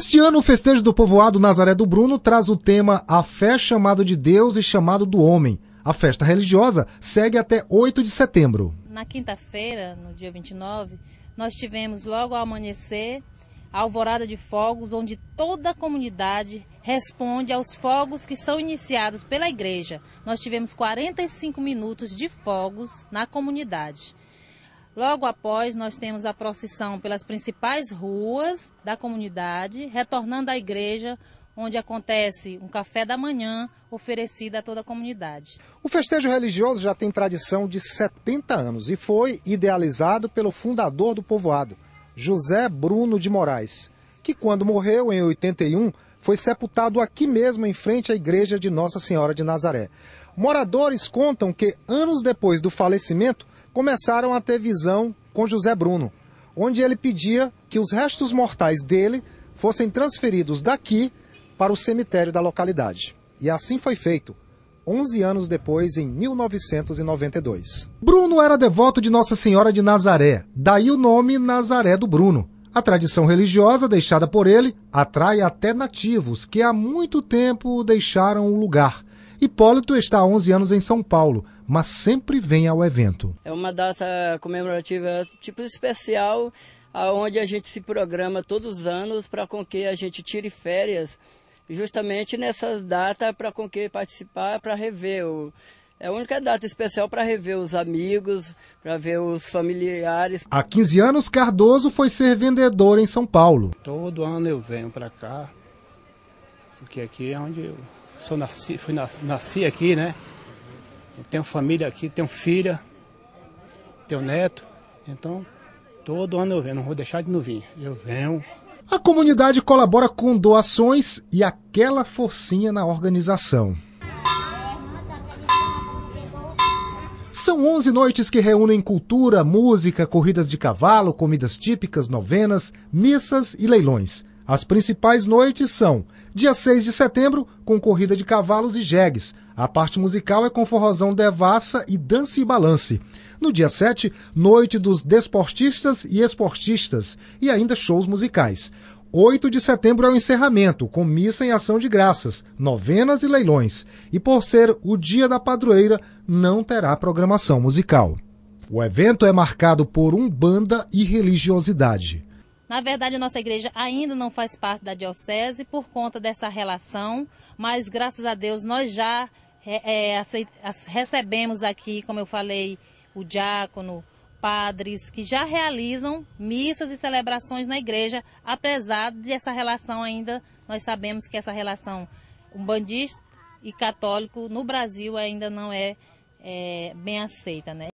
Este ano, o festejo do povoado Nazaré do Bruno traz o tema A Fé Chamado de Deus e Chamado do Homem. A festa religiosa segue até 8 de setembro. Na quinta-feira, no dia 29, nós tivemos logo ao amanhecer a Alvorada de Fogos, onde toda a comunidade responde aos fogos que são iniciados pela igreja. Nós tivemos 45 minutos de fogos na comunidade. Logo após, nós temos a procissão pelas principais ruas da comunidade, retornando à igreja, onde acontece um café da manhã oferecido a toda a comunidade. O festejo religioso já tem tradição de 70 anos e foi idealizado pelo fundador do povoado, José Bruno de Moraes, que quando morreu em 81 foi sepultado aqui mesmo em frente à igreja de Nossa Senhora de Nazaré. Moradores contam que anos depois do falecimento começaram a ter visão com José Bruno, onde ele pedia que os restos mortais dele fossem transferidos daqui para o cemitério da localidade. E assim foi feito. 11 anos depois, em 1992. Bruno era devoto de Nossa Senhora de Nazaré, daí o nome Nazaré do Bruno. A tradição religiosa deixada por ele atrai até nativos que há muito tempo deixaram o lugar. Hipólito está há 11 anos em São Paulo, mas sempre vem ao evento. É uma data comemorativa tipo especial, onde a gente se programa todos os anos para com que a gente tire férias, justamente nessas datas para com que participar, para rever o é a única data especial para rever os amigos, para ver os familiares. Há 15 anos, Cardoso foi ser vendedor em São Paulo. Todo ano eu venho para cá, porque aqui é onde eu sou nasci, fui nasci, nasci aqui, né? Eu tenho família aqui, tenho filha, tenho neto. Então, todo ano eu venho, não vou deixar de não vir. Eu venho. A comunidade colabora com doações e aquela forcinha na organização. São 11 noites que reúnem cultura, música, corridas de cavalo, comidas típicas, novenas, missas e leilões. As principais noites são dia 6 de setembro, com corrida de cavalos e jegues. A parte musical é com forrozão devassa e dance e balance. No dia 7, noite dos desportistas e esportistas, e ainda shows musicais. 8 de setembro é o encerramento, com missa em ação de graças, novenas e leilões. E por ser o dia da padroeira, não terá programação musical. O evento é marcado por umbanda e religiosidade. Na verdade, nossa igreja ainda não faz parte da diocese por conta dessa relação, mas graças a Deus nós já é, é, recebemos aqui, como eu falei, o diácono, padres que já realizam missas e celebrações na igreja, apesar de essa relação ainda, nós sabemos que essa relação umbandista e católico no Brasil ainda não é, é bem aceita, né?